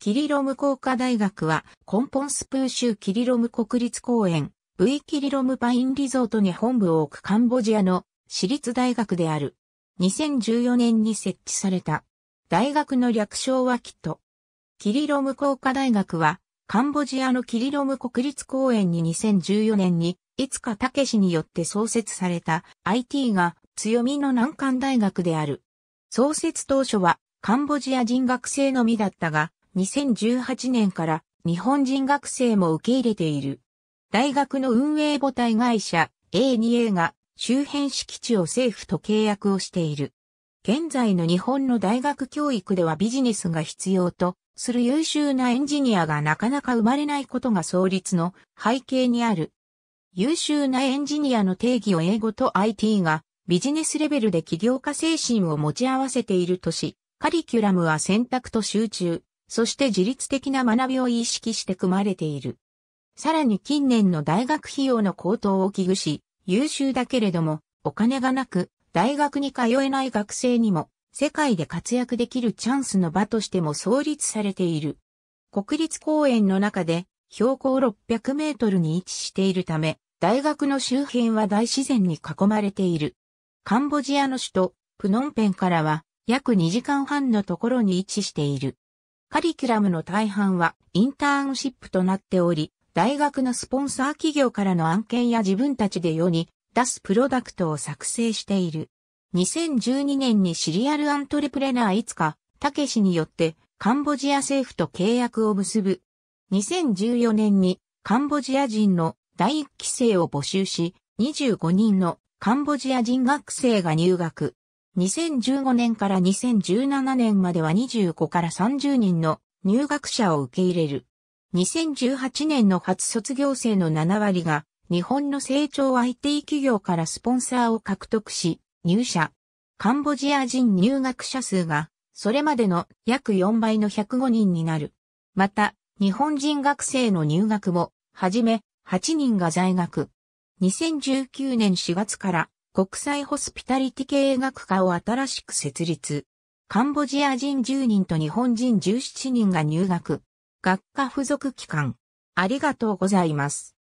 キリロム工科大学は、コンポンスプー州キリロム国立公園、V キリロムパインリゾートに本部を置くカンボジアの私立大学である。2014年に設置された。大学の略称はキット。キリロム工科大学は、カンボジアのキリロム国立公園に2014年に、いつかたけしによって創設された IT が強みの難関大学である。創設当初は、カンボジア人学生のみだったが、2018年から日本人学生も受け入れている。大学の運営母体会社 A2A が周辺敷地を政府と契約をしている。現在の日本の大学教育ではビジネスが必要とする優秀なエンジニアがなかなか生まれないことが創立の背景にある。優秀なエンジニアの定義を英語と IT がビジネスレベルで起業家精神を持ち合わせているとし、カリキュラムは選択と集中、そして自律的な学びを意識して組まれている。さらに近年の大学費用の高騰を危惧し、優秀だけれども、お金がなく、大学に通えない学生にも、世界で活躍できるチャンスの場としても創立されている。国立公園の中で、標高600メートルに位置しているため、大学の周辺は大自然に囲まれている。カンボジアの首都、プノンペンからは、約2時間半のところに位置している。カリキュラムの大半はインターンシップとなっており、大学のスポンサー企業からの案件や自分たちで世に出すプロダクトを作成している。2012年にシリアルアントレプレナーいつか、たけしによってカンボジア政府と契約を結ぶ。2014年にカンボジア人の第一期生を募集し、25人のカンボジア人学生が入学。2015年から2017年までは25から30人の入学者を受け入れる。2018年の初卒業生の7割が日本の成長 IT 企業からスポンサーを獲得し入社。カンボジア人入学者数がそれまでの約4倍の105人になる。また、日本人学生の入学も、はじめ8人が在学。2019年4月から国際ホスピタリティ系営学科を新しく設立。カンボジア人10人と日本人17人が入学。学科付属機関。ありがとうございます。